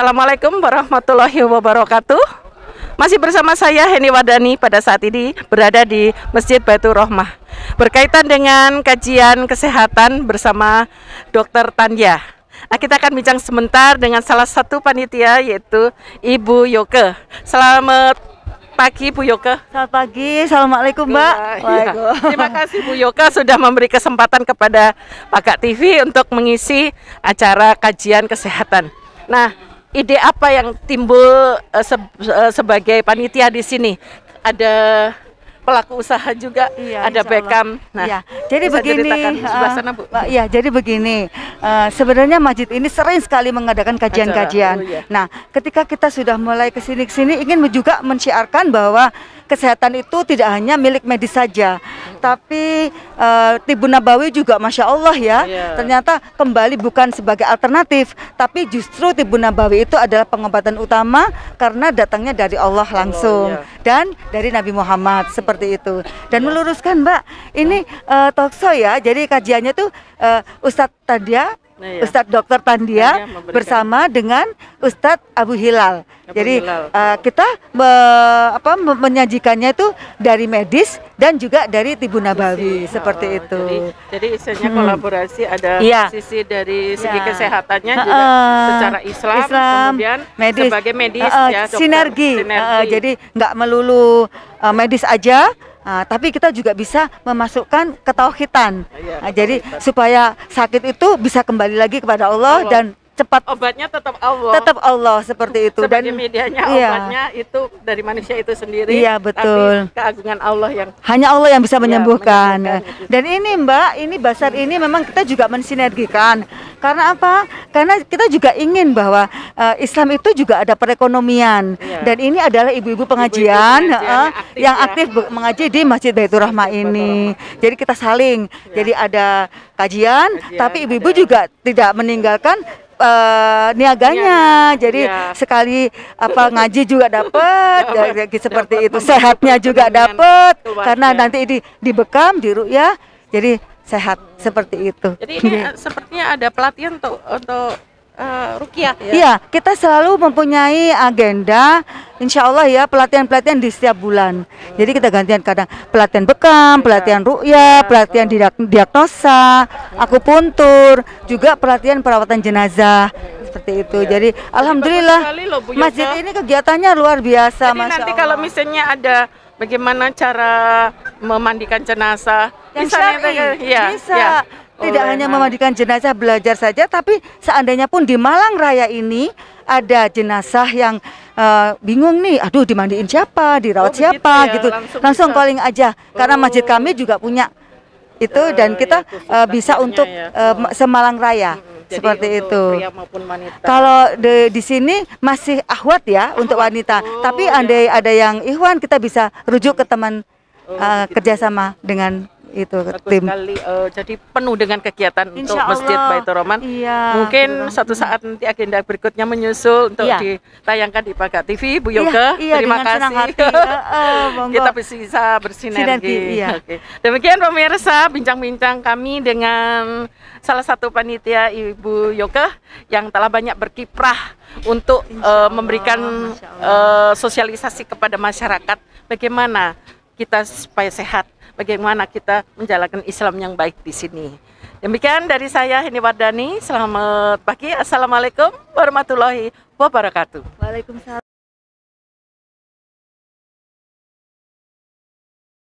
Assalamualaikum warahmatullahi wabarakatuh. Masih bersama saya Heni Wadani pada saat ini berada di Masjid Batu Rohmah berkaitan dengan kajian kesehatan bersama Dr. Tanya Nah, kita akan bincang sebentar dengan salah satu panitia yaitu Ibu Yoke. Selamat pagi Bu Yoke. Selamat pagi, assalamualaikum Mbak. Ya. Terima kasih Bu Yoke sudah memberi kesempatan kepada Pakak TV untuk mengisi acara kajian kesehatan. Nah, ide apa yang timbul uh, se uh, sebagai panitia di sini? Ada pelaku usaha juga, iya, ada Beckham. Nah, iya. jadi begini, uh, sana, Bu. ya jadi begini. Uh, sebenarnya masjid ini sering sekali mengadakan kajian-kajian. Oh, iya. Nah, ketika kita sudah mulai kesini-kesini ingin juga menciarkan bahwa kesehatan itu tidak hanya milik medis saja, tapi uh, Tibu Nabawi juga masya Allah ya yeah. ternyata kembali bukan sebagai alternatif tapi justru Tibu Nabawi itu adalah pengobatan utama karena datangnya dari Allah langsung Allah, iya. yeah. dan dari Nabi Muhammad seperti itu dan yeah. meluruskan Mbak ini uh, iya. eh, tokso ya jadi kajiannya tuh uh, Ustadz Tadia nah, ya. Ustadz Dr. Tandia ya, bersama dengan Ustadz Abu Hilal. Abu Jadi Hilal. Uh, kita me, apa, me, menyajikannya itu dari medis dan juga dari Tibu Nabawi sisi, oh, seperti oh, itu. Jadi, jadi isinya hmm. kolaborasi ada ya. sisi dari segi ya. kesehatannya uh, secara Islam, Islam kemudian medis. sebagai medis uh, uh, ya dokter, sinergi. sinergi. Uh, jadi nggak melulu uh, medis aja Uh, tapi kita juga bisa memasukkan ketauhitan. nah, jadi supaya sakit itu bisa kembali lagi kepada Allah, Allah. dan cepat obatnya tetap Allah tetap Allah seperti itu Sebagai dan medianya iya. itu dari manusia itu sendiri iya betul tapi keagungan Allah yang hanya Allah yang bisa iya, menyembuhkan, iya, menyembuhkan dan ini Mbak ini basar hmm. ini memang kita juga mensinergikan karena apa? Karena kita juga ingin bahwa uh, Islam itu juga ada perekonomian iya. dan ini adalah ibu-ibu pengajian, ibu -ibu pengajian uh, yang aktif ya. mengaji di Masjid Baitur Rahma ini. Jadi kita saling. Ya. Jadi ada kajian, kajian tapi ibu-ibu juga tidak meninggalkan uh, niaganya. Jadi ya. sekali apa ngaji juga dapat seperti dapet, itu sehatnya juga dapat karena nanti di dibekam di ya Jadi sehat seperti itu. Jadi ini sepertinya ada pelatihan untuk untuk uh, eh, Rukia. Ya? Iya, kita selalu mempunyai agenda, insya Allah ya pelatihan-pelatihan di setiap bulan. Hmm. Jadi kita gantian kadang pelatihan bekam, iya. pelatihan ruya, pelatihan di diagnosa, akupuntur, juga pelatihan perawatan jenazah seperti itu. Ya. Jadi, Jadi alhamdulillah loh, Bu masjid ini kegiatannya luar biasa. Jadi nanti Allah. kalau misalnya ada bagaimana cara memandikan jenazah yang bisa nih, iya, bisa. Ya. Tidak oh, hanya enak. memandikan jenazah belajar saja, tapi seandainya pun di Malang Raya ini ada jenazah yang uh, bingung nih, aduh dimandiin siapa, dirawat oh, siapa ya, gitu, langsung, langsung calling aja, oh. karena masjid kami juga punya itu uh, dan kita ya, uh, bisa untuk ya. oh. uh, semalang raya. Hmm. Jadi seperti itu. Kalau di, di sini masih ahwat ya ahwat. untuk oh, wanita, oh, tapi iya. andai ya. ada yang Ikhwan kita bisa rujuk ke teman oh, uh, gitu. kerjasama dengan itu Bagus tim sekali. Uh, jadi penuh dengan kegiatan Insya untuk Masjid Baitur Rahman. Iya, Mungkin satu satu saat nanti agenda berikutnya menyusul untuk iya. ditayangkan di Paga TV, Bu iya, Yoga. Iya, iya, terima kasih. Hati. Kita bisa bersinergi. iya. Oke. Demikian pemirsa bincang-bincang kami dengan salah satu panitia Ibu Yoga yang telah banyak berkiprah untuk uh, memberikan uh, sosialisasi kepada masyarakat bagaimana kita supaya sehat bagaimana kita menjalankan Islam yang baik di sini. Demikian dari saya Heni Wardani. Selamat pagi. Assalamualaikum warahmatullahi wabarakatuh. Waalaikumsalam.